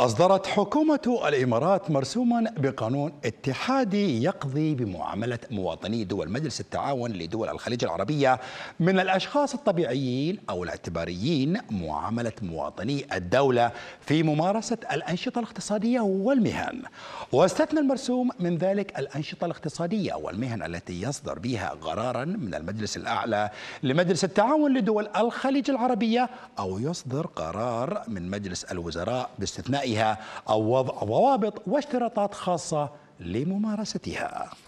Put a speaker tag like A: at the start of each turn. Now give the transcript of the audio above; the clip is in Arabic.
A: أصدرت حكومة الإمارات مرسوما بقانون اتحادي يقضي بمعاملة مواطني دول مجلس التعاون لدول الخليج العربية من الأشخاص الطبيعيين أو الاعتباريين معاملة مواطني الدولة في ممارسة الأنشطة الاقتصادية والمهن واستثنى المرسوم من ذلك الأنشطة الاقتصادية والمهن التي يصدر بها قرارا من المجلس الأعلى لمجلس التعاون لدول الخليج العربية أو يصدر قرار من مجلس الوزراء باستثنائها أو وضع ضوابط واشتراطات خاصة لممارستها